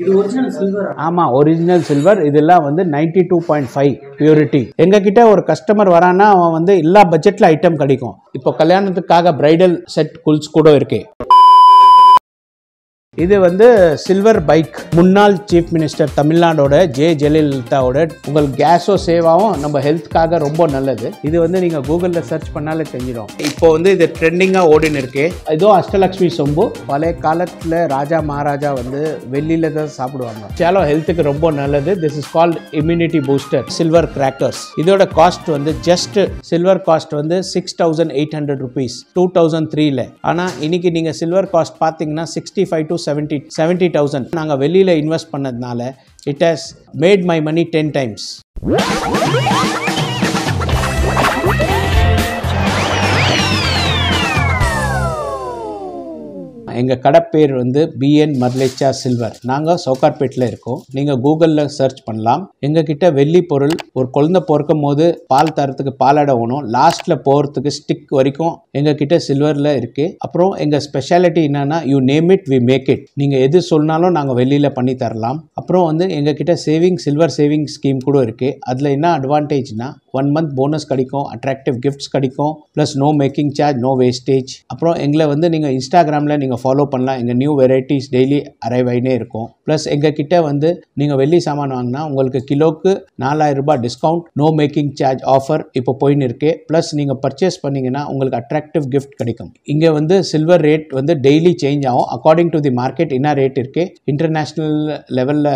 இது original silver ஆமாம் original silver இதெல்லாம் வந்து ninety two point five purity எங்ககிட்ட ஒரு கஸ்டமர் வரான்னா அவன் வந்து எல்லா பட்ஜெட்டில் ஐட்டம் கிடைக்கும் இப்போ கல்யாணத்துக்காக பிரைடல் செட் குல்ஸ் கூட இருக்கு இது வந்து சில்வர் பைக் முன்னாள் சீஃப் மினிஸ்டர் தமிழ்நாடோட ஜே ஜெயலலிதாவோட உங்கள் கேஸோ சேவாவும் நம்ம ஹெல்த்துக்காக ரொம்ப நல்லது இது வந்து நீங்கள் கூகுளில் சர்ச் பண்ணாலே தெரிஞ்சிடும் இப்போ வந்து இது ட்ரெண்டிங்காக ஓடின்னு இருக்கு இதோ அஷ்டலக்ஷ்மி சொம்பு பழைய காலத்தில் ராஜா மகாராஜா வந்து வெளியில் தான் சாப்பிடுவாங்க சேலம் ஹெல்த்துக்கு ரொம்ப நல்லது this is called immunity booster silver crackers இதோட காஸ்ட் வந்து ஜஸ்ட் சில்வர் காஸ்ட் வந்து six thousand eight hundred rupees two thousand த்ரீல ஆனால் இன்னைக்கு நீங்கள் சில்வர் காஸ்ட் பார்த்தீங்கன்னா sixty five to seventy seventy thousand நாங்கள் வெளியில் இன்வெஸ்ட் பண்ணதுனால it has made my money ten times எங்கள் கடை பேர் வந்து பிஎன் மர்லேச்சா சில்வர் நாங்கள் சோக்கார்பேட்டில் இருக்கோம் நீங்கள் கூகுளில் சர்ச் பண்ணலாம் எங்கள் கிட்ட வெள்ளி பொருள் ஒரு குழந்தை பிறக்கும் போது பால் தரத்துக்கு பாலாடை ஒன்றும் லாஸ்ட்டில் போகிறதுக்கு ஸ்டிக் வரைக்கும் எங்கள் கிட்ட சில்வரில் இருக்குது அப்புறம் எங்கள் ஸ்பெஷாலிட்டி என்னென்னா you name it we make it நீங்கள் எது சொன்னாலும் நாங்கள் வெளியில் பண்ணி தரலாம் அப்புறம் வந்து எங்கள் கிட்ட சேவிங் சில்வர் சேவிங் ஸ்கீம் கூட இருக்குது அதில் என்ன அட்வான்டேஜ்னால் ஒன் மந்த் போனஸ் கிடைக்கும் அட்ராக்டிவ் கிஃப்ட்ஸ் கிடைக்கும் plus no making charge no wastage அப்புறம் எங்களை வந்து நீங்கள் இன்ஸ்டாகிராமில் நீங்கள் ஃபாலோ பண்ணலாம் எங்கள் நியூ வெரைட்டிஸ் டெய்லி அரைவ் ஆகினே இருக்கும் ப்ளஸ் எங்கள் கிட்ட வந்து நீங்கள் வெள்ளி சாமான் வாங்கினா உங்களுக்கு கிலோக்கு நாலாயிரம் ரூபாய் discount no making charge offer இப்போ போயின்னு இருக்கு ப்ளஸ் நீங்கள் பர்ச்சேஸ் பண்ணிங்கன்னா உங்களுக்கு அட்ராக்டிவ் கிஃப்ட் கிடைக்கும் இங்கே வந்து சில்வர் ரேட் வந்து டெய்லி சேஞ்ச் ஆகும் அக்கார்டிங் டு தி மார்க்கெட் என்ன ரேட் இருக்கு இன்டர்நேஷ்னல் லெவலில்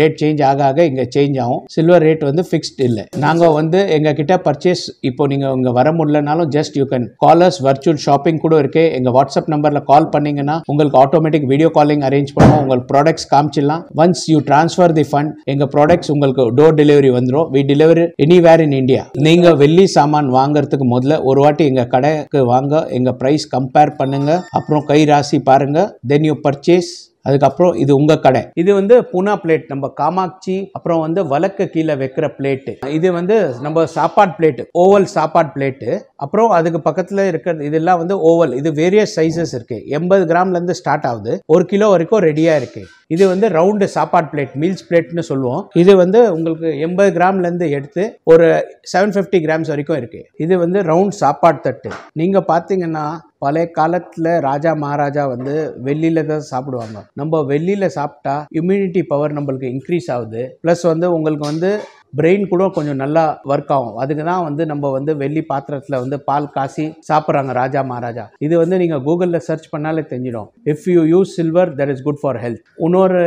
ரேட் சேஞ்ச் ஆக ஆக இங்கே சேஞ்ச் ஆகும் சில்வர் ரேட் வந்து ஃபிக்ஸ்ட் இல்லை நாங்கள் வந்து எங்ககிட்ட பர்ச்சேஸ் இப்போ நீங்கள் இங்கே வர முடியலனாலும் just you can callers virtual shopping கூட இருக்கு எங்கள் வாட்ஸ்அப் நம்பரில் கால் பண்ணிங்கன்னா உங்களுக்கு ஆட்டோமேட்டிக் வீடியோ காலிங் அரேஞ்ச் பண்ணுவோம் உங்களுக்கு ப்ராடக்ட்ஸ் காமிச்சிடலாம் once you transfer the fund எங்கள் ப்ராடக்ட்ஸ் உங்களுக்கு டோர் டெலிவரி வந்துடும் we delivery anywhere in India நீங்கள் வெள்ளி சாமான் வாங்குறதுக்கு முதல்ல ஒரு வாட்டி எங்கள் கடைக்கு வாங்க எங்கள் ப்ரைஸ் கம்பேர் பண்ணுங்கள் அப்புறம் கை ராசி பாருங்கள் தென் யூ பர்ச்சேஸ் அதுக்கப்புறம் இது உங்கள் கடை இது வந்து புனா பிளேட் நம்ம காமாட்சி அப்புறம் வந்து வழக்கு கீழே வைக்கிற பிளேட்டு இது வந்து நம்ம சாப்பாடு பிளேட்டு ஓவல் சாப்பாடு பிளேட்டு அப்புறம் அதுக்கு பக்கத்தில் இருக்கிறது இதெல்லாம் வந்து ஓவல் இது வேரியஸ் சைஸஸ் இருக்குது எண்பது கிராம்லேருந்து ஸ்டார்ட் ஆகுது ஒரு கிலோ வரைக்கும் ரெடியாக இருக்குது இது வந்து ரவுண்டு சாப்பாடு பிளேட் மீல்ஸ் பிளேட்னு சொல்லுவோம் இது வந்து உங்களுக்கு எண்பது கிராம்லேருந்து எடுத்து ஒரு செவன் ஃபிஃப்டி கிராம்ஸ் வரைக்கும் இருக்குது இது வந்து ரவுண்ட் சாப்பாடு தட்டு நீங்கள் பார்த்தீங்கன்னா பழைய காலத்தில் ராஜா மகாராஜா வந்து வெளியில் தான் சாப்பிடுவாங்க நம்ம வெள்ளியில் சாப்பிட்டா இம்யூனிட்டி பவர் நம்மளுக்கு இன்க்ரீஸ் ஆகுது ப்ளஸ் வந்து உங்களுக்கு வந்து பிரெயின் கூட கொஞ்சம் நல்லா ஒர்க் ஆகும் அதுக்கு தான் வந்து நம்ம வந்து வெள்ளி பாத்திரத்தில் வந்து பால் காசி சாப்பிட்றாங்க ராஜா மகாராஜா இது வந்து நீங்கள் கூகுளில் சர்ச் பண்ணாலே தெரிஞ்சிடும் if you use silver that is good for health இன்னொரு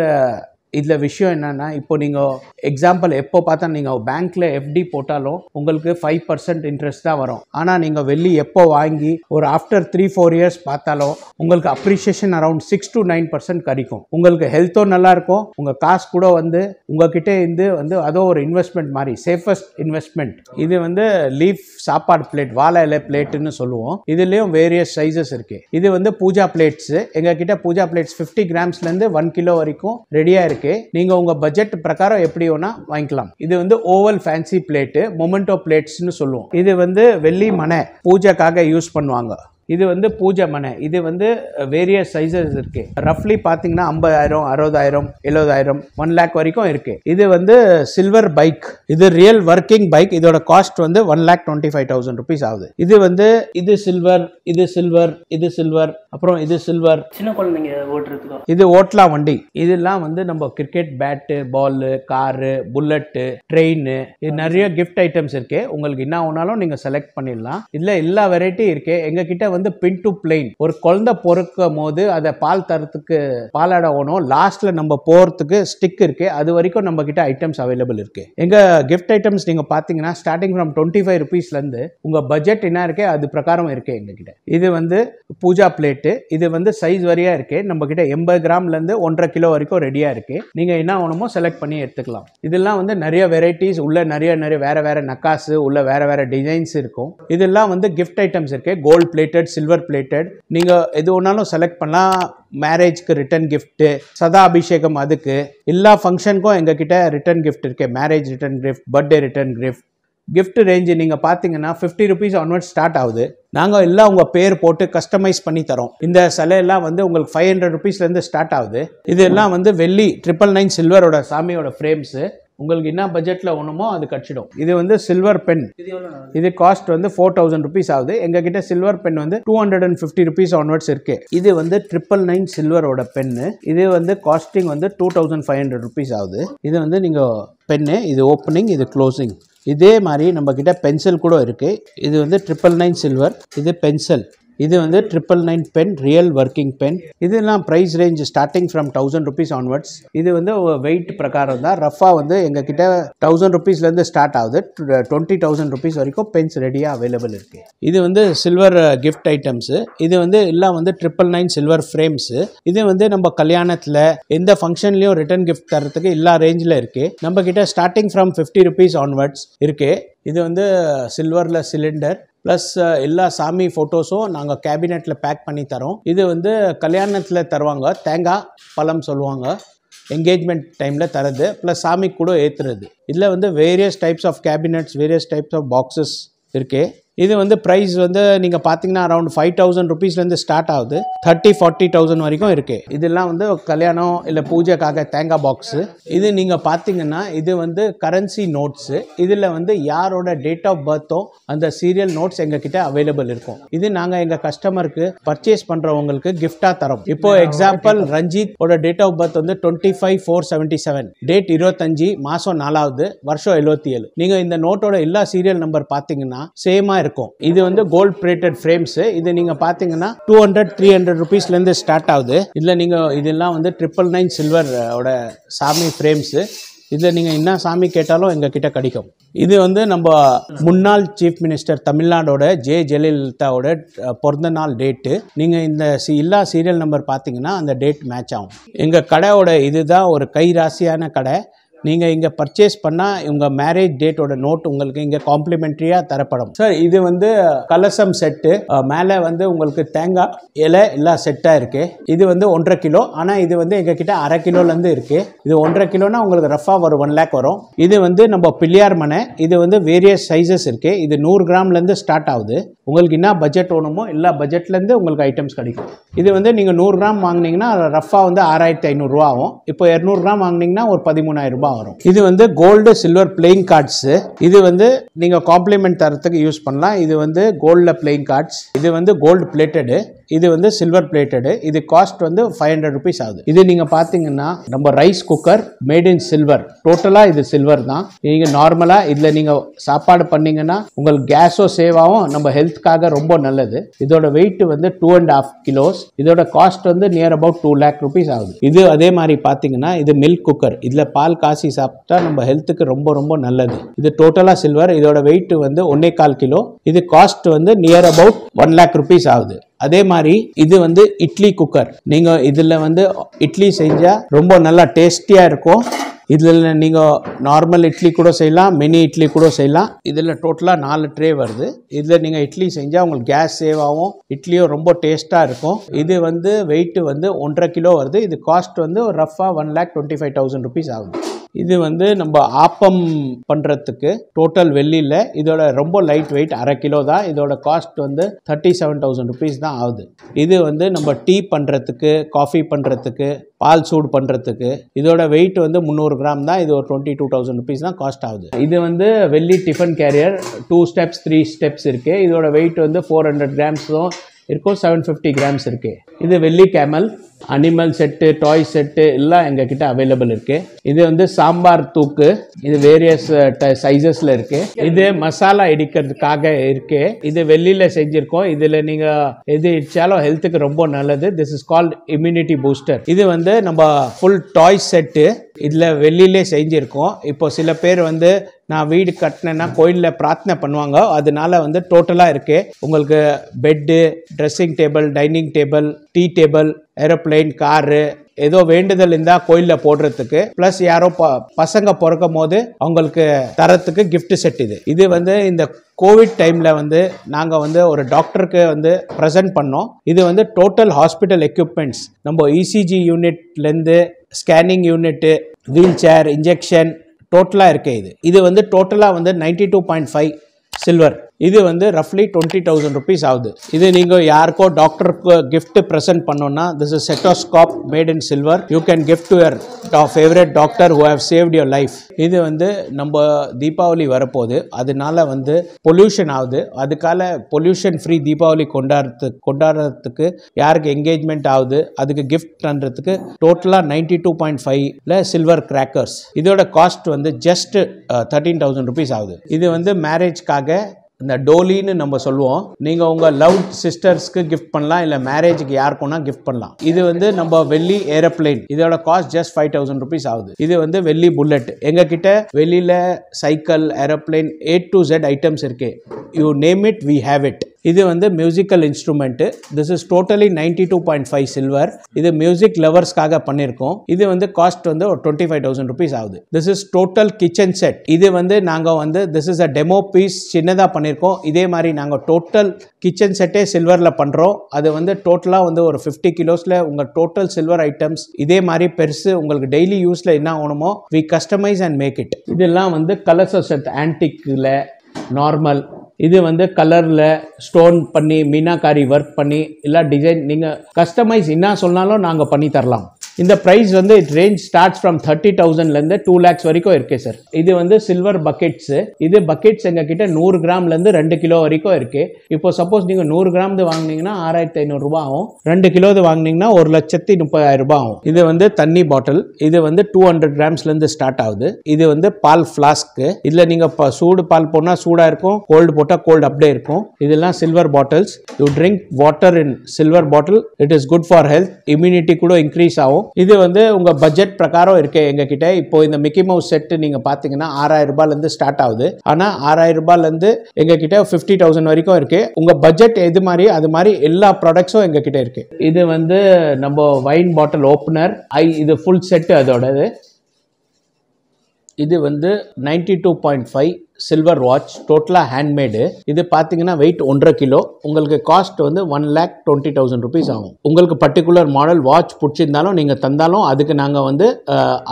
இதில் விஷயம் என்னென்னா இப்போ நீங்கள் எக்ஸாம்பிள் எப்போ பார்த்தா நீங்கள் பேங்க்கில் எஃப்டி போட்டாலும் உங்களுக்கு ஃபைவ் பர்சன்ட் இன்ட்ரெஸ்ட் தான் வரும் ஆனால் நீங்கள் வெளியே எப்போ வாங்கி ஒரு ஆஃப்டர் த்ரீ ஃபோர் இயர்ஸ் பார்த்தாலும் உங்களுக்கு appreciation around six to nine percent கிடைக்கும் உங்களுக்கு ஹெல்த்தும் நல்லாயிருக்கும் உங்கள் காசு கூட வந்து உங்ககிட்ட இருந்து வந்து அதோ ஒரு இன்வெஸ்ட்மெண்ட் மாதிரி சேஃபஸ்ட் இன்வெஸ்ட்மெண்ட் இது வந்து லீஃப் சாப்பாடு பிளேட் வாழை இலை பிளேட்டுன்னு சொல்லுவோம் இதுலேயும் வேரியஸ் சைஸஸ் இருக்குது இது வந்து பூஜா பிளேட்ஸு எங்ககிட்ட பூஜா பிளேட்ஸ் ஃபிஃப்டி கிராம்ஸ்லேருந்து ஒன் கிலோ வரைக்கும் ரெடியாக இருக்குது இருக்கு நீங்க உங்க பட்ஜெட் பிரகாரம் எப்படி வேணா வாங்கிக்கலாம் இது வந்து ஓவல் ஃபேன்சி பிளேட்டு மொமெண்டோ பிளேட்ஸ்னு சொல்லுவோம் இது வந்து வெள்ளி மனை பூஜைக்காக யூஸ் பண்ணுவாங்க இது வந்து பூஜை மனை இது வந்து வேரியஸ் சைஸஸ் இருக்குது ரஃப்லி பார்த்தீங்கன்னா ஐம்பதாயிரம் அறுபதாயிரம் எழுபதாயிரம் ஒன் லேக் வரைக்கும் இருக்குது இது வந்து சில்வர் பைக் இது ரியல் ஒர்க்கிங் பைக் இதோட காஸ்ட் வந்து one lakh twenty five thousand rupees ஆகுது இது வந்து இது சில்வர் இது சில்வர் இது சில்வர் அப்புறம் இது சில்வர் சின்ன குழந்தைங்க ஓட்டுறதுக்கு இது ஓட்டலாம் வண்டி இதெல்லாம் வந்து நம்ம cricket bat ball car bullet train இது நிறைய கிஃப்ட் ஐட்டம்ஸ் இருக்கு உங்களுக்கு என்ன ஆனாலும் நீங்கள் செலக்ட் பண்ணிடலாம் இதுல எல்லா வெரைட்டி இருக்கு எங்ககிட்ட வந்து பின் டு பிளைன் ஒரு குழந்தை பொறுக்கும் போது அதை பால் தரத்துக்கு பால் ஓணும் லாஸ்ட்ல நம்ம போறதுக்கு ஸ்டிக் இருக்கு அது வரைக்கும் நம்ம கிட்ட ஐட்டம்ஸ் அவைலபிள் இருக்கு எங்க கிஃப்ட் ஐட்டம்ஸ் நீங்க பாத்தீங்கன்னா ஸ்டார்டிங் ஃப்ரம் டுவெண்ட்டி ஃபைவ் ருபீஸ்ல இருந்து உங்க பட்ஜெட் என்ன இருக்கு அது பிரகாரம் இருக்கு எங்ககிட்ட இது வந்து பூஜா பிளேட்டு இது வந்து சைஸ் வரியா இருக்கு நம்ம கிட்ட எண்பது கிராம்ல இருந்து ஒன்றரை கிலோ வரைக்கும் ரெடியா இருக்கு நீங்க என்ன வேணுமோ செலக்ட் பண்ணி எடுத்துக்கலாம் இதெல்லாம் வந்து நிறைய வெரைட்டிஸ் உள்ள நிறைய நிறைய வேற வேற நக்காசு உள்ள வேற வேற டிசைன்ஸ் இருக்கும் இதெல்லாம் வந்து கிஃப்ட் ஐட்டம்ஸ் இருக்கு gold plated plated silver plated நீங்கள் எது ஒன்றாலும் செலக்ட் பண்ணலாம் மேரேஜ்க்கு ரிட்டன் கிஃப்ட்டு சதா அபிஷேகம் அதுக்கு எல்லா ஃபங்க்ஷனுக்கும் எங்ககிட்ட ரிட்டன் கிஃப்ட் இருக்குது marriage return gift birthday return gift gift range நீங்கள் பார்த்தீங்கன்னா ஃபிஃப்டி ருபீஸ் ஆன்வர்ட் ஸ்டார்ட் ஆகுது நாங்கள் எல்லாம் உங்கள் பேர் போட்டு கஸ்டமைஸ் பண்ணி தரோம் இந்த சிலையெல்லாம் வந்து உங்களுக்கு ஃபைவ் ஹண்ட்ரட் ருபீஸ்லேருந்து ஸ்டார்ட் ஆகுது இதெல்லாம் வந்து வெள்ளி ட்ரிபிள் நைன் சில்வரோட சாமியோட ஃப்ரேம்ஸு உங்களுக்கு என்ன பட்ஜெட்டில் ஒன்றுமோ அது கட்சிடும் இது வந்து சில்வர் பென் இது காஸ்ட் வந்து ஃபோர் தௌசண்ட் ருபீஸ் ஆகுது எங்ககிட்ட சில்வர் பென் வந்து two hundred and fifty rupees onwards இருக்கு இது வந்து ட்ரிபிள் நைன் சில்வரோட பென்னு இது வந்து காஸ்டிங் வந்து two thousand five hundred rupees ஆகுது இது வந்து நீங்கள் பென்னு இது ஓப்பனிங் இது க்ளோசிங் இதே மாதிரி நம்மக்கிட்ட பென்சில் கூட இருக்குது இது வந்து ட்ரிபிள் நைன் சில்வர் இது பென்சில் இது வந்து triple nine pen real working pen இதெல்லாம் price range starting from thousand rupees onwards இது வந்து வெயிட் பிரகாரம் தான் ரஃபாக வந்து எங்ககிட்ட தௌசண்ட் ருபீஸ்லேருந்து ஸ்டார்ட் ஆகுது டுவெண்ட்டி தௌசண்ட் ருபீஸ் வரைக்கும் பென்ஸ் ரெடியாக அவைலபிள் இருக்குது இது வந்து சில்வர் கிஃப்ட் ஐட்டம்ஸு இது வந்து எல்லாம் வந்து ட்ரிபிள் நைன் சில்வர் ஃப்ரேம்ஸு இது வந்து நம்ம கல்யாணத்தில் எந்த ஃபங்க்ஷன்லேயும் ரிட்டர்ன் கிஃப்ட் தரத்துக்கு எல்லா ரேஞ்சில் இருக்குது நம்ம கிட்ட starting from fifty rupees onwards இருக்குது இது வந்து சில்வரில் uh, சிலிண்டர் ப்ளஸ் எல்லா சாமி ஃபோட்டோஸும் நாங்கள் கேபினெட்டில் பேக் பண்ணி தரோம் இது வந்து கல்யாணத்தில் தருவாங்க தேங்காய் பழம் சொல்லுவாங்க என்கேஜ்மெண்ட் டைமில் தரது ப்ளஸ் சாமி கூட ஏற்றுறது இதில் வந்து various types of cabinets various types of boxes இருக்கே இது வந்து ப்ரைஸ் வந்து நீங்கள் பார்த்தீங்கன்னா அரௌண்ட் ஃபைவ் தௌசண்ட் ருபீஸ்லேருந்து ஸ்டார்ட் ஆகுது தேர்ட்டி ஃபார்ட்டி தௌசண்ட் வரைக்கும் இருக்குது இதெல்லாம் வந்து கல்யாணம் இல்லை பூஜைக்காக தேங்காய் பாக்ஸு இது நீங்கள் பார்த்தீங்கன்னா இது வந்து கரன்சி நோட்ஸு இதில் வந்து யாரோட டேட் ஆஃப் பர்த்தும் அந்த சீரியல் நோட்ஸ் கிட்டே அவைலபிள் இருக்கும் இது நாங்கள் எங்கள் கஸ்டமருக்கு பர்ச்சேஸ் பண்ணுறவங்களுக்கு கிஃப்டாக தரோம் இப்போ எக்ஸாம்பிள் ரஞ்சித் ஓட டேட் ஆஃப் பர்த் வந்து twenty five four seventy seven date இருபத்தஞ்சு மாதம் நாலாவது வருஷம் எழுபத்தி ஏழு நீங்கள் இந்த நோட்டோட எல்லா சீரியல் நம்பர் பார்த்தீங்கன்னா சேமாக இருக்கும் இது வந்து கோல்ட் பிளேட்டட் ஃப்ரேம்ஸ் இது நீங்க பாத்தீங்கன்னா டூ ஹண்ட்ரட் த்ரீ ஹண்ட்ரட் ருபீஸ்லேருந்து ஸ்டார்ட் ஆகுது இதுல நீங்க இதெல்லாம் வந்து ட்ரிபிள் நைன் சில்வரோட சாமி ஃப்ரேம்ஸ் இதில் நீங்கள் என்ன சாமி கேட்டாலும் எங்கள் கிட்ட கிடைக்கும் இது வந்து நம்ம முன்னாள் சீஃப் மினிஸ்டர் தமிழ்நாடோட ஜே ஜெயலலிதாவோட பிறந்த நாள் டேட்டு நீங்கள் இந்த சி எல்லா சீரியல் நம்பர் பார்த்தீங்கன்னா அந்த டேட் மேட்ச் ஆகும் எங்கள் கடையோட இதுதான் ஒரு கை ராசியான கடை நீங்கள் இங்கே பர்ச்சேஸ் பண்ணால் உங்கள் மேரேஜ் டேட்டோட நோட் உங்களுக்கு இங்கே காம்ப்ளிமெண்ட்ரியாக தரப்படும் சார் இது வந்து கலசம் செட்டு மேலே வந்து உங்களுக்கு தேங்காய் இலை எல்லாம் செட்டாக இருக்குது இது வந்து ஒன்றரை கிலோ ஆனால் இது வந்து கிட்ட அரை கிலோலேருந்து இருக்குது இது ஒன்றரை கிலோனா உங்களுக்கு ரஃபாக ஒரு ஒன் லேக் வரும் இது வந்து நம்ம பிள்ளையார் மனை இது வந்து வேரியஸ் சைஸஸ் இருக்குது இது நூறு கிராம்லேருந்து ஸ்டார்ட் ஆகுது உங்களுக்கு என்ன பட்ஜெட் வேணுமோ எல்லா பட்ஜெட்லேருந்து உங்களுக்கு ஐட்டம்ஸ் கிடைக்கும் இது வந்து நீங்கள் நூறு கிராம் வாங்கினீங்கன்னா ரஃபாக வந்து ஆறாயிரத்தி ஐநூறுரூவா ஆகும் இப்போ இரநூறு கிராம் வாங்கினீங்கன்னா ஒரு பதிமூணாயிரம் ரூபாய் ரூபாய் வரும் இது வந்து கோல்டு சில்வர் பிளேயிங் கார்ட்ஸ் இது வந்து நீங்கள் காம்ப்ளிமெண்ட் தரத்துக்கு யூஸ் பண்ணலாம் இது வந்து கோல்டில் பிளேயிங் கார்ட்ஸ் இது வந்து கோல்டு பிளேட்டடு இது வந்து சில்வர் பிளேட்டடு இது காஸ்ட் வந்து ஃபைவ் ஹண்ட்ரட் ருபீஸ் ஆகுது இது நீங்கள் பார்த்தீங்கன்னா நம்ம rice cooker made in silver டோட்டலாக இது சில்வர் தான் நீங்கள் நார்மலாக இதில் நீங்கள் சாப்பாடு பண்ணீங்கன்னா உங்களுக்கு கேஸோ சேவ் ஆகும் நம்ம ஹெல்த்துக்காக ரொம்ப நல்லது இதோட வெயிட் வந்து டூ அண்ட் ஹாஃப் கிலோஸ் இதோட காஸ்ட் வந்து near about two lakh rupees ஆகுது இது அதே மாதிரி பாத்தீங்கன்னா இது மில்க் குக்கர் இதில் பால் காசி சாப்பிட்டா நம்ம ஹெல்த்துக்கு ரொம்ப ரொம்ப நல்லது இது டோட்டலாக சில்வர் இதோட வெயிட் வந்து ஒன்னே கால் கிலோ இது காஸ்ட் வந்து near about one lakh rupees ஆகுது அதே மாதிரி இது வந்து இட்லி குக்கர் நீங்கள் இதில் வந்து இட்லி செஞ்சால் ரொம்ப நல்லா டேஸ்டியாக இருக்கும் இதில் நீங்கள் நார்மல் இட்லி கூட செய்யலாம் மினி இட்லி கூட செய்யலாம் இதில் டோட்டலாக நாலு ட்ரே வருது இதில் நீங்கள் இட்லி செஞ்சால் உங்களுக்கு கேஸ் சேவ் ஆகும் இட்லியும் ரொம்ப டேஸ்ட்டாக இருக்கும் இது வந்து வெயிட்டு வந்து ஒன்றரை கிலோ வருது இது காஸ்ட் வந்து ரஃபாக one lakh twenty five thousand rupees ஆகுது இது வந்து நம்ம ஆப்பம் பண்ணுறதுக்கு டோட்டல் வெள்ளியில் இதோட ரொம்ப லைட் வெயிட் அரை கிலோ தான் இதோட காஸ்ட் வந்து தேர்ட்டி செவன் தௌசண்ட் ருபீஸ் தான் ஆகுது இது வந்து நம்ம டீ பண்ணுறதுக்கு காஃபி பண்ணுறதுக்கு பால் சூடு பண்ணுறதுக்கு இதோட வெயிட் வந்து முந்நூறு கிராம் தான் இது ஒரு டுவெண்ட்டி டூ தௌசண்ட் ருபீஸ் தான் காஸ்ட் ஆகுது இது வந்து வெள்ளி tiffin carrier two steps three steps இருக்குது இதோட வெயிட் வந்து ஃபோர் ஹண்ட்ரட் கிராம்ஸும் இருக்கும் செவன் ஃபிஃப்டி கிராம்ஸ் இருக்குது இது வெள்ளி camel animal set toy set எல்லாம் எங்ககிட்ட அவைலபிள் இருக்குது இது வந்து சாம்பார் தூக்கு இது வேரியஸ் சைஸஸில் இருக்குது இது மசாலா இடிக்கிறதுக்காக இருக்குது இது வெளியில் செஞ்சுருக்கோம் இதில் நீங்கள் எது இடித்தாலும் ஹெல்த்துக்கு ரொம்ப நல்லது this is called immunity booster இது வந்து நம்ம ஃபுல் டாய் செட்டு இதில் வெளியிலே செஞ்சுருக்கோம் இப்போ சில பேர் வந்து நான் வீடு கட்டினேன்னா கோயிலில் பிரார்த்தனை பண்ணுவாங்க அதனால வந்து டோட்டலாக இருக்குது உங்களுக்கு bed dressing table dining table tea table aeroplane car ஏதோ வேண்டுதல் இருந்தால் கோயிலில் போடுறதுக்கு ப்ளஸ் யாரோ ப பசங்க பிறக்கும் போது அவங்களுக்கு தரத்துக்கு கிஃப்ட் செட் இது இது வந்து இந்த கோவிட் டைமில் வந்து நாங்கள் வந்து ஒரு டாக்டருக்கு வந்து ப்ரெசென்ட் பண்ணோம் இது வந்து டோட்டல் ஹாஸ்பிட்டல் எக்யூப்மெண்ட்ஸ் நம்ம இசிஜி யூனிட்லேருந்து scanning unit wheel chair injection டோட்டலாக இருக்குது இது இது வந்து டோட்டலாக வந்து ninety two point five silver இது வந்து ரஃப்லி டுவெண்ட்டி தௌசண்ட் ருபீஸ் ஆகுது இது நீங்கள் யாருக்கோ டாக்டருக்கு கிஃப்ட் ப்ரெசென்ட் பண்ணோன்னா this is stethoscope made in silver you can gift to your favourite doctor who have saved your life இது வந்து நம்ம தீபாவளி வரப்போகுது அதனால வந்து பொல்யூஷன் ஆகுது அதுக்கால பொல்யூஷன் ஃப்ரீ தீபாவளி கொண்டாடுறது கொண்டாடுறதுக்கு யாருக்கு என்கேஜ்மெண்ட் ஆகுது அதுக்கு கிஃப்ட் பண்ணுறதுக்கு டோட்டலாக நைன்டி டூ பாயிண்ட் ஃபைவ்ல சில்வர் கிராக்கர்ஸ் இதோட காஸ்ட் வந்து ஜஸ்ட் தேர்ட்டீன் தௌசண்ட் ருபீஸ் ஆகுது இது வந்து மேரேஜ்க்காக இந்த டோலின்னு நம்ம சொல்லுவோம் நீங்கள் உங்கள் லவ் சிஸ்டர்ஸ்க்கு கிஃப்ட் பண்ணலாம் இல்லை மேரேஜுக்கு யாருக்கும்னா கிஃப்ட் பண்ணலாம் இது வந்து நம்ம வெள்ளி ஏரோப்ளைன் இதோட cost just five thousand rupees ஆகுது இது வந்து வெள்ளி புல்லட் கிட்ட வெளியில் cycle aeroplane A to jet items இருக்கு you name it we have it இது வந்து musical instrument this is totally ninety two point five silver இது மியூசிக் லவர்ஸ்க்காக பண்ணியிருக்கோம் இது வந்து காஸ்ட் வந்து ஒரு டுவெண்ட்டி ஃபைவ் தௌசண்ட் ருபீஸ் ஆகுது this is total kitchen set இது வந்து நாங்கள் வந்து this is a demo piece சின்னதாக பண்ணியிருக்கோம் இதே மாதிரி நாங்கள் டோட்டல் கிச்சன் செட்டே சில்வரில் பண்ணுறோம் அது வந்து டோட்டலாக வந்து ஒரு ஃபிஃப்டி கிலோஸில் உங்கள் டோட்டல் சில்வர் ஐட்டம்ஸ் இதே மாதிரி பெருசு உங்களுக்கு டெய்லி யூஸில் என்ன ஆகணுமோ we customize and make it இதெல்லாம் வந்து கலர்ஸ் செட் ஆன்டிக்கில் நார்மல் இது வந்து கலரில் ஸ்டோன் பண்ணி மீனாக்காரி ஒர்க் பண்ணி இல்லை டிசைன் நீங்கள் கஸ்டமைஸ் என்ன சொன்னாலும் நாங்கள் பண்ணி தரலாம் இந்த ப்ரைஸ் வந்து it range start from thirty தௌசண்ட்லேருந்து டூ லேக்ஸ் வரைக்கும் இருக்குது சார் இது வந்து சில்வர் பக்கெட்ஸு இது பக்கெட்ஸ் எங்ககிட்ட நூறு கிராம்லேருந்து ரெண்டு கிலோ வரைக்கும் இருக்குது இப்போ சப்போஸ் நீங்கள் நூறு கிராம்து வாங்கினீங்கன்னா ஆறாயிரத்தி ஐநூறுரூவா ஆகும் ரெண்டு கிலோது வாங்கினீங்கன்னா ஒரு லட்சத்தி முப்பதாயிரம் ரூபாய் ஆகும் இது வந்து தண்ணி பாட்டில் இது வந்து டூ ஹண்ட்ரட் கிராம்ஸ்லேருந்து ஸ்டார்ட் ஆகுது இது வந்து பால் ஃப்ளாஸ்க்கு இதில் நீங்கள் சூடு பால் போனால் சூடாக இருக்கும் கோல்டு போட்டால் கோல்டு அப்படியே இருக்கும் இதெல்லாம் silver bottles you drink water in silver bottle it is good for health immunity கூட இன்க்ரீஸ் ஆகும் இது வந்து உங்கள் பட்ஜெட் பிரகாரம் இருக்கு கிட்ட இப்போ இந்த மிக்கி மவுஸ் செட்டு நீங்கள் பார்த்தீங்கன்னா ஆறாயிரம் இருந்து ஸ்டார்ட் ஆகுது ஆனால் ஆறாயிரம் எங்க கிட்ட ஃபிஃப்டி தௌசண்ட் வரைக்கும் இருக்கு உங்கள் பட்ஜெட் எது மாதிரி அது மாதிரி எல்லா ப்ராடக்ட்ஸும் எங்ககிட்ட இருக்கு இது வந்து நம்ம வைன் பாட்டில் ஓப்பனர் ஐ இது ஃபுல் செட்டு அதோடது இது வந்து ninety two point five silver watch டோட்டலாக ஹேண்ட்மேடு இது பார்த்தீங்கன்னா வெயிட் ஒன்றரை கிலோ உங்களுக்கு காஸ்ட் வந்து one lakh twenty thousand rupees ஆகும் உங்களுக்கு பர்டிகுலர் மாடல் வாட்ச் பிடிச்சிருந்தாலும் நீங்கள் தந்தாலும் அதுக்கு நாங்கள் வந்து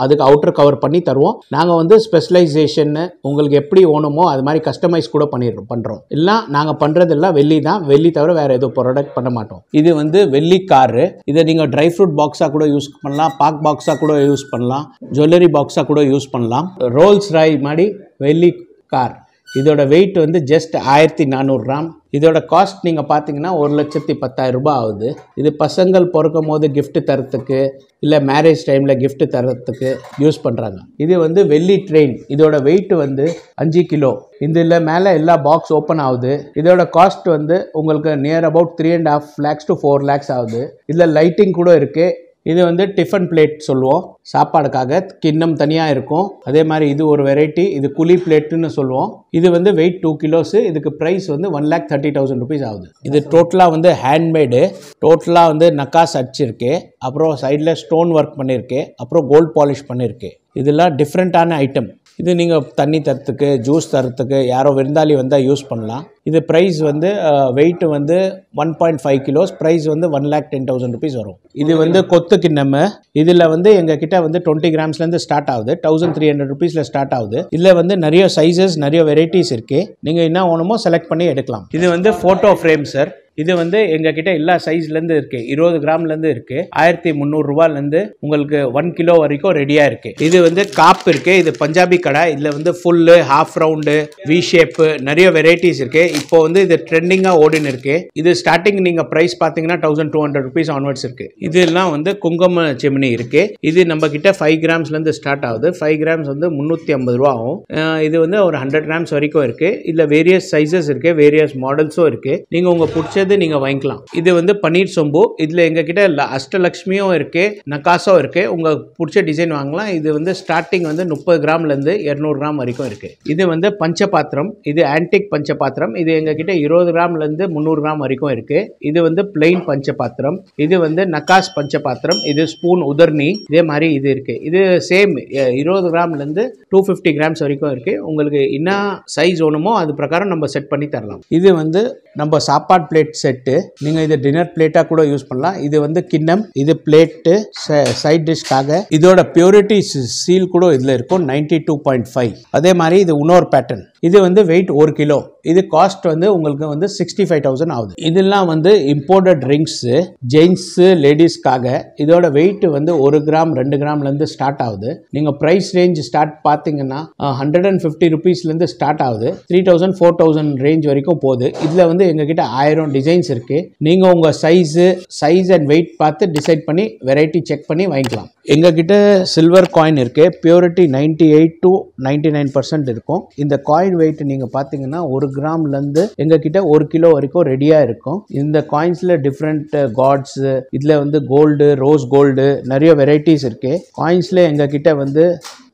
அதுக்கு அவுட்டர் கவர் பண்ணி தருவோம் நாங்கள் வந்து ஸ்பெஷலைசேஷன் உங்களுக்கு எப்படி ஓணுமோ அது மாதிரி கஸ்டமைஸ் கூட பண்ணிடுறோம் பண்ணுறோம் இல்லை நாங்கள் பண்ணுறதெல்லாம் வெள்ளி தான் வெள்ளி தவிர வேறு எதுவும் ப்ராடக்ட் பண்ண மாட்டோம் இது வந்து வெள்ளி காரு இதை நீங்கள் ட்ரை ஃப்ரூட் பாக்ஸாக கூட யூஸ் பண்ணலாம் பாக் பாக்ஸாக கூட யூஸ் பண்ணலாம் ஜுவல்லரி பாக்ஸாக கூட யூஸ் பண்ணலாம் ரோல்ஸ் ராய் மாதிரி வெள்ளி கார் இதோட வெயிட் வந்து ஜஸ்ட் ஆயிரத்தி நானூறு ராம் இதோட காஸ்ட் நீங்கள் பார்த்தீங்கன்னா ஒரு லட்சத்தி பத்தாயிரம் ரூபாய் ஆகுது இது பசங்கள் பிறக்கும் போது கிஃப்ட் தரத்துக்கு இல்லை மேரேஜ் டைமில் கிஃப்ட் தரத்துக்கு யூஸ் பண்ணுறாங்க இது வந்து வெள்ளி ட்ரெயின் இதோட வெயிட் வந்து அஞ்சு கிலோ இதில் மேலே எல்லா பாக்ஸ் ஓப்பன் ஆகுது இதோட காஸ்ட் வந்து உங்களுக்கு near about three and half lakhs to four lakhs ஆகுது இதில் லைட்டிங் கூட இருக்குது இது வந்து டிஃபன் பிளேட் சொல்லுவோம் சாப்பாடுக்காக கிண்ணம் தனியாக இருக்கும் அதே மாதிரி இது ஒரு வெரைட்டி இது குழி பிளேட்டுன்னு சொல்லுவோம் இது வந்து வெயிட் டூ கிலோஸு இதுக்கு ப்ரைஸ் வந்து one lakh thirty thousand rupees ஆகுது இது டோட்டலாக வந்து ஹேண்ட்மேடு டோட்டலாக வந்து நக்காஸ் அடிச்சிருக்கு அப்புறம் சைடில் ஸ்டோன் ஒர்க் பண்ணியிருக்கு அப்புறம் கோல்ட் பாலிஷ் பண்ணியிருக்கு இதெல்லாம் டிஃப்ரெண்ட்டான ஐட்டம் இது நீங்கள் தண்ணி தரத்துக்கு ஜூஸ் தரத்துக்கு யாரோ விருந்தாளி வந்தால் யூஸ் பண்ணலாம் இது ப்ரைஸ் வந்து வெயிட்டு வந்து one point five kilos price வந்து one lakh ten thousand rupees வரும் இது வந்து கொத்து கிண்ணம் இதில் வந்து எங்கள் கிட்ட வந்து டுவெண்ட்டி கிராம்ஸ்லேருந்து ஸ்டார்ட் ஆகுது தௌசண்ட் த்ரீ ஹண்ட்ரட் ருபீஸில் ஸ்டார்ட் ஆகுது இதில் வந்து நிறைய சைஸஸ் நிறைய வெரைட்டிஸ் இருக்குது நீங்கள் என்ன வேணுமோ செலக்ட் பண்ணி எடுக்கலாம் இது வந்து ஃபோட்டோ ஃப்ரேம் சார் இது வந்து எங்ககிட்ட எல்லா சைஸ்லேருந்து இருக்குது இருபது கிராம்லேருந்து இருக்குது ஆயிரத்தி முந்நூறுரூவாலேருந்து உங்களுக்கு ஒன் கிலோ வரைக்கும் ரெடியாக இருக்குது இது வந்து காப் இருக்குது இது பஞ்சாபி கடை இதில் வந்து full half round V shape நிறைய வெரைட்டிஸ் இருக்குது இப்போ வந்து இது ட்ரெண்டிங்காக ஓடின்னு இருக்குது இது ஸ்டார்டிங் நீங்கள் ப்ரைஸ் பார்த்தீங்கன்னா thousand two hundred rupees onwards இருக்குது இதெல்லாம் வந்து குங்கும செமினி இருக்குது இது நம்ம கிட்ட ஃபைவ் கிராம்ஸ்லேருந்து ஸ்டார்ட் ஆகுது ஃபைவ் கிராம்ஸ் வந்து முந்நூற்றி ஐம்பது ரூபா ஆகும் இது வந்து ஒரு ஹண்ட்ரட் கிராம்ஸ் வரைக்கும் இருக்குது இதில் வேரியஸ் சைஸஸ் இருக்குது வேரியஸ் மாடல்ஸும் இருக்குது நீங்கள் உங்கள் பிடிச்ச வேணுது நீங்கள் வாங்கிக்கலாம் இது வந்து பன்னீர் சொம்பு இதில் கிட்ட அஷ்டலக்ஷ்மியும் இருக்குது நக்காசும் இருக்குது உங்களுக்கு பிடிச்ச டிசைன் வாங்கலாம் இது வந்து ஸ்டார்டிங் வந்து முப்பது இருந்து இரநூறு கிராம் வரைக்கும் இருக்குது இது வந்து பஞ்ச பாத்திரம் இது ஆன்டிக் பஞ்ச பாத்திரம் இது கிட்ட இருபது கிராம்லேருந்து முந்நூறு கிராம் வரைக்கும் இருக்குது இது வந்து பிளெயின் பஞ்ச பாத்திரம் இது வந்து நக்காஸ் பஞ்ச பாத்திரம் இது ஸ்பூன் உதர்ணி இதே மாதிரி இது இருக்குது இது சேம் இருபது கிராம்லேருந்து டூ ஃபிஃப்டி கிராம்ஸ் வரைக்கும் இருக்குது உங்களுக்கு என்ன சைஸ் வேணுமோ அது பிரகாரம் நம்ம செட் பண்ணி தரலாம் இது வந்து நம்ம சாப்பாடு பிளேட் செட்டு நீங்கள் இது டின்னர் பிளேட்டாக கூட யூஸ் பண்ணலாம் இது வந்து கிண்ணம் இது பிளேட்டு சைட் டிஷ்காக இதோட பியூரிட்டி சீல் கூட இதில் இருக்கும் நைன்டி டூ பாயிண்ட் ஃபைவ் அதே மாதிரி இது இன்னொரு பேட்டர்ன் இது வந்து வெயிட் ஒரு கிலோ இது காஸ்ட் வந்து உங்களுக்கு வந்து சிக்ஸ்டி ஃபைவ் தௌசண்ட் ஆகுது இதெல்லாம் வந்து இம்போர்ட்டட் ட்ரிங்க்ஸு ஜென்ஸு லேடிஸ்க்காக இதோட வெயிட் வந்து ஒரு கிராம் ரெண்டு கிராம்லேருந்து ஸ்டார்ட் ஆகுது நீங்கள் ப்ரைஸ் ரேஞ்ச் ஸ்டார்ட் பார்த்தீங்கன்னா ஹண்ட்ரட் அண்ட் ஃபிஃப்டி ருபீஸ்லேருந்து ஸ்டார்ட் ஆகுது three thousand four thousand range வரைக்கும் போகுது இதில் வந்து எங்ககிட்ட ஆயிரம் டிசைன்ஸ் இருக்குது நீங்கள் உங்கள் சைஸு சைஸ் அண்ட் வெயிட் பார்த்து டிசைட் பண்ணி வெரைட்டி செக் பண்ணி வாங்கிக்கலாம் எங்ககிட்ட சில்வர் காயின் இருக்குது purity ninety eight to ninety nine percent இருக்கும் இந்த காயின் வெயிட் நீங்கள் பார்த்தீங்கன்னா ஒரு கிராம்லேருந்து எங்ககிட்ட ஒரு கிலோ வரைக்கும் ரெடியாக இருக்கும் இந்த காயின்ஸில் டிஃப்ரெண்ட் காட்ஸு இதில் வந்து கோல்டு ரோஸ் கோல்டு நிறைய வெரைட்டிஸ் இருக்குது காயின்ஸில் எங்ககிட்ட வந்து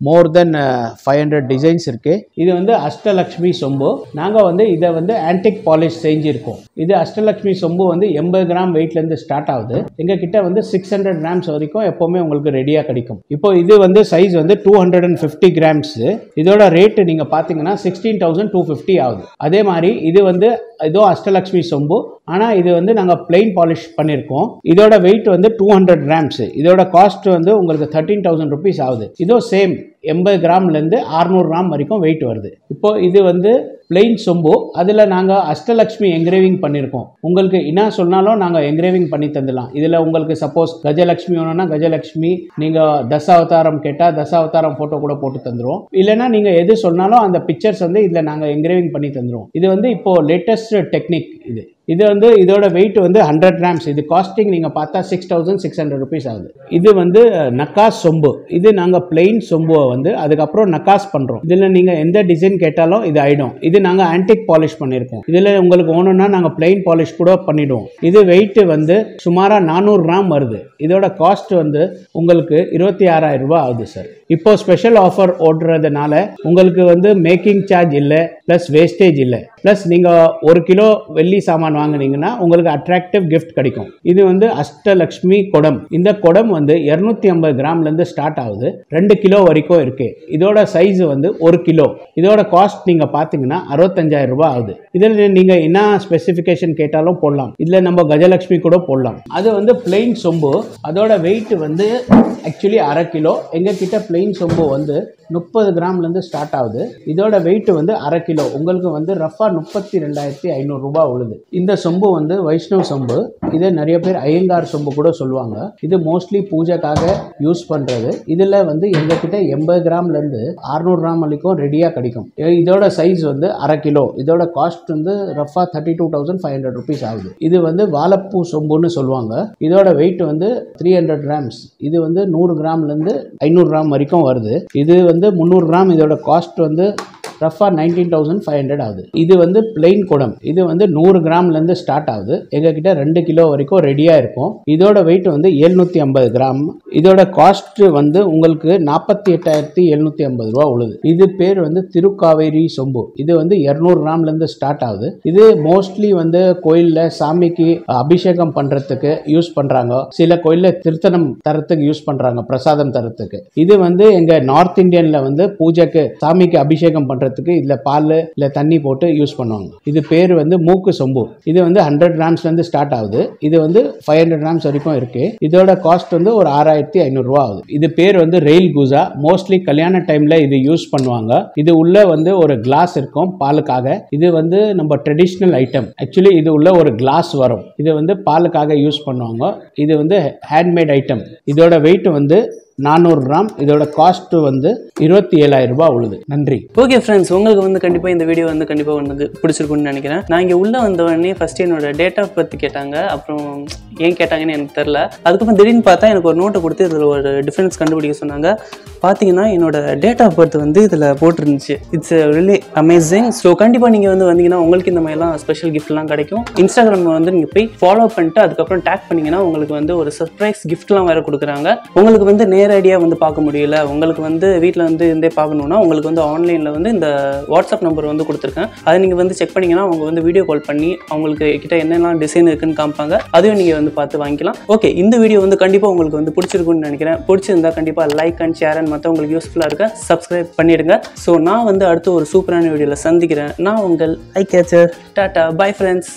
more than five hundred designs இருக்குது இது வந்து அஷ்டலக்ஷ்மி சொம்பு நாங்கள் வந்து இதை வந்து ஆன்டிக் பாலிஷ் செஞ்சுருக்கோம் இது அஷ்டலக்ஷ்மி சொம்பு வந்து எண்பது கிராம் வெயிட்லேருந்து ஸ்டார்ட் ஆகுது எங்கள் கிட்ட வந்து சிக்ஸ் ஹண்ட்ரட் கிராம்ஸ் வரைக்கும் எப்போவுமே உங்களுக்கு ரெடியாக கிடைக்கும் இப்போ இது வந்து சைஸ் வந்து two hundred and fifty grams இதோட ரேட்டு நீங்கள் பார்த்தீங்கன்னா சிக்ஸ்டீன் தௌசண்ட் டூ ஃபிஃப்டி ஆகுது அதே மாதிரி இது வந்து இதோ அஷ்டலக்ஷ்மி சொம்பு ஆனால் இது வந்து நாங்கள் பிளெயின் பாலிஷ் பண்ணியிருக்கோம் இதோட வெயிட் வந்து டூ ஹண்ட்ரட் கிராம்ஸ் இதோட காஸ்ட் வந்து உங்களுக்கு தேர்ட்டீன் தௌசண்ட் ருபீஸ் ஆகுது இதோ சேம் எண்பது கிராம்லேருந்து அறுநூறு கிராம் வரைக்கும் வெயிட் வருது இப்போது இது வந்து பிளெயின் சொம்பு அதில் நாங்கள் அஷ்டலக்ஷ்மி என்கிரேவிங் பண்ணியிருக்கோம் உங்களுக்கு என்ன சொன்னாலும் நாங்கள் என்கிரேவிங் பண்ணி தந்துடலாம் இதில் உங்களுக்கு சப்போஸ் கஜலக்ஷ்மி வேணும்னா கஜலக்ஷ்மி நீங்கள் தசாவதாரம் கேட்டால் தசாவதாரம் ஃபோட்டோ கூட போட்டு தந்துடுவோம் இல்லைனா நீங்கள் எது சொன்னாலும் அந்த பிக்சர்ஸ் வந்து இதில் நாங்கள் என்கிரேவிங் பண்ணி தந்துடுவோம் இது வந்து இப்போது லேட்டஸ்ட் டெக்னிக் இது இது வந்து இதோட வெயிட் வந்து ஹண்ட்ரட் கிராம்ஸ் இது காஸ்டிங் நீங்கள் பார்த்தா six thousand six hundred rupees ஆகுது இது வந்து நக்காஸ் சொம்பு இது நாங்கள் பிளெயின் சொம்புவை வந்து அதுக்கப்புறம் நக்காஸ் பண்ணுறோம் இதில் நீங்கள் எந்த டிசைன் கேட்டாலும் இது ஆகிடும் இது நாங்கள் ஆன்டிக் பாலிஷ் பண்ணியிருக்கோம் இதில் உங்களுக்கு வேணும்னா நாங்கள் பிளெயின் பாலிஷ் கூட பண்ணிவிடுவோம் இது வெயிட்டு வந்து சுமாராக நானூறு கிராம் வருது இதோட காஸ்ட் வந்து உங்களுக்கு இருபத்தி ஆறாயிரம் ரூபாய் ஆகுது சார் இப்போ ஸ்பெஷல் ஆஃபர் ஓடுறதுனால உங்களுக்கு வந்து மேக்கிங் சார்ஜ் இல்லை ப்ளஸ் வேஸ்டேஜ் இல்லை ப்ளஸ் நீங்கள் ஒரு கிலோ வெள்ளி சாமான் சாமான் வாங்கினீங்கன்னா உங்களுக்கு அட்ராக்டிவ் கிஃப்ட் கிடைக்கும் இது வந்து அஷ்டலக்ஷ்மி குடம் இந்த குடம் வந்து இரநூத்தி ஐம்பது கிராம்லேருந்து ஸ்டார்ட் ஆகுது ரெண்டு கிலோ வரைக்கும் இருக்கு இதோட சைஸ் வந்து ஒரு கிலோ இதோட காஸ்ட் நீங்க பாத்தீங்கன்னா அறுபத்தஞ்சாயிரம் ரூபாய் ஆகுது இதில் நீங்க என்ன ஸ்பெசிஃபிகேஷன் கேட்டாலும் போடலாம் இதில் நம்ம கஜலட்சுமி கூட போடலாம் அது வந்து பிளெயின் சொம்பு அதோட வெயிட் வந்து ஆக்சுவலி அரை கிலோ கிட்ட பிளெயின் சொம்பு வந்து முப்பது கிராம்லேருந்து ஸ்டார்ட் ஆகுது இதோட வெயிட் வந்து அரை கிலோ உங்களுக்கு வந்து ரஃபாக முப்பத்தி ரெண்டாயிரத்தி ஐநூறுரூபா உழுது இந்த சொம்பு வந்து வைஷ்ணவ் சொம்பு இதை நிறைய பேர் ஐயங்கார் சொம்பு கூட சொல்லுவாங்க இது மோஸ்ட்லி பூஜைக்காக யூஸ் பண்ணுறது இதில் வந்து எங்ககிட்ட எண்பது கிராம்லேருந்து அறுநூறு கிராம் வரைக்கும் ரெடியாக கிடைக்கும் இதோட சைஸ் வந்து அரை கிலோ இதோட காஸ்ட் வந்து ரஃபாக thirty two thousand five hundred rupees ஆகுது இது வந்து வாழைப்பூ சொம்புன்னு சொல்லுவாங்க இதோட வெயிட் வந்து த்ரீ ஹண்ட்ரட் கிராம்ஸ் இது வந்து நூறு கிராம்லேருந்து ஐநூறு கிராம் வரைக்கும் வருது இது வந்து முந்நூறு கிராம் இதோட காஸ்ட் வந்து ரஃபா நைன்டீன் தௌசண்ட் ஃபைவ் ஹண்ட்ரட் ஆகுது இது வந்து பிளெயின் குடம் இது வந்து நூறு கிராம்லேருந்து ஸ்டார்ட் ஆகுது எங்ககிட்ட ரெண்டு கிலோ வரைக்கும் ரெடியாக இருக்கும் இதோட வெயிட் வந்து எழுநூற்றி ஐம்பது கிராம் இதோட காஸ்ட் வந்து உங்களுக்கு நாற்பத்தி எட்டாயிரத்தி எழுநூற்றி ஐம்பது ரூபா உழுது இது பேர் வந்து திருக்காவேரி சொம்பு இது வந்து இரநூறு கிராம்லேருந்து ஸ்டார்ட் ஆகுது இது மோஸ்ட்லி வந்து கோயிலில் சாமிக்கு அபிஷேகம் பண்ணுறதுக்கு யூஸ் பண்ணுறாங்க சில கோயிலில் திருத்தனம் தரத்துக்கு யூஸ் பண்ணுறாங்க பிரசாதம் தரத்துக்கு இது வந்து எங்கள் நார்த் இந்தியனில் வந்து பூஜைக்கு சாமிக்கு அபிஷேகம் பண்ணுறது பண்ணுறதுக்கு இதில் பால் இல்லை தண்ணி போட்டு யூஸ் பண்ணுவாங்க இது பேர் வந்து மூக்கு சொம்பு இது வந்து ஹண்ட்ரட் கிராம்ஸ்லேருந்து ஸ்டார்ட் ஆகுது இது வந்து ஃபைவ் ஹண்ட்ரட் கிராம்ஸ் வரைக்கும் இருக்குது இதோட காஸ்ட் வந்து ஒரு ஆறாயிரத்தி ஐநூறுரூவா ஆகுது இது பேர் வந்து ரெயில் குசா மோஸ்ட்லி கல்யாண டைமில் இது யூஸ் பண்ணுவாங்க இது உள்ளே வந்து ஒரு கிளாஸ் இருக்கும் பாலுக்காக இது வந்து நம்ம ட்ரெடிஷ்னல் ஐட்டம் ஆக்சுவலி இது உள்ள ஒரு கிளாஸ் வரும் இது வந்து பாலுக்காக யூஸ் பண்ணுவாங்க இது வந்து ஹேண்ட்மேட் ஐட்டம் இதோட வெயிட் வந்து நானூறு கிராம் இதோட காஸ்ட் வந்து இருபத்தி ஏழாயிரம் ரூபாய் உள்ளது நன்றி ஓகே ஃப்ரெண்ட்ஸ் உங்களுக்கு வந்து கண்டிப்பாக இந்த வீடியோ வந்து கண்டிப்பாக வந்து பிடிச்சிருக்குன்னு நினைக்கிறேன் நான் இங்கே உள்ளே வந்த உடனே ஃபர்ஸ்ட் என்னோட டேட் ஆஃப் பர்த் கேட்டாங்க அப்புறம் ஏன் கேட்டாங்கன்னு எனக்கு தெரில அதுக்கப்புறம் திடீர்னு பார்த்தா எனக்கு ஒரு நோட்டை கொடுத்து இதில் ஒரு டிஃப்ரென்ஸ் கண்டுபிடிக்க சொன்னாங்க பார்த்தீங்கன்னா என்னோட டேட் ஆஃப் பர்த் வந்து இதில் போட்டிருந்துச்சு இட்ஸ் ரியலி அமேசிங் ஸோ கண்டிப்பாக நீங்கள் வந்து வந்தீங்கன்னா உங்களுக்கு இந்த மாதிரிலாம் ஸ்பெஷல் கிஃப்ட்லாம் கிடைக்கும் இன்ஸ்டாகிராம் வந்து நீங்கள் போய் ஃபாலோ பண்ணிட்டு அதுக்கப்புறம் டேக் பண்ணிங்கன்னா உங்களுக்கு வந்து ஒரு சர்ப்ரைஸ் கிஃப்ட்லாம் வேறு கொடுக்குறாங்க உங்களுக்கு வந்து நே நேரடியாக வந்து பார்க்க முடியல உங்களுக்கு வந்து வீட்டில் வந்து இருந்தே பார்க்கணுன்னா உங்களுக்கு வந்து ஆன்லைனில் வந்து இந்த வாட்ஸ்அப் நம்பர் வந்து கொடுத்துருக்கேன் அதை நீங்கள் வந்து செக் பண்ணிங்கன்னா அவங்க வந்து வீடியோ கால் பண்ணி அவங்களுக்கு கிட்ட என்னெல்லாம் டிசைன் இருக்குன்னு காமிப்பாங்க அதையும் நீங்கள் வந்து பார்த்து வாங்கிக்கலாம் ஓகே இந்த வீடியோ வந்து கண்டிப்பாக உங்களுக்கு வந்து பிடிச்சிருக்குன்னு நினைக்கிறேன் பிடிச்சிருந்தா கண்டிப்பாக லைக் அண்ட் ஷேர் அண்ட் மற்ற உங்களுக்கு யூஸ்ஃபுல்லாக இருக்க சப்ஸ்கிரைப் பண்ணிடுங்க ஸோ நான் வந்து அடுத்து ஒரு சூப்பரான வீடியோவில் சந்திக்கிறேன் நான் உங்கள் eye catcher tata bye friends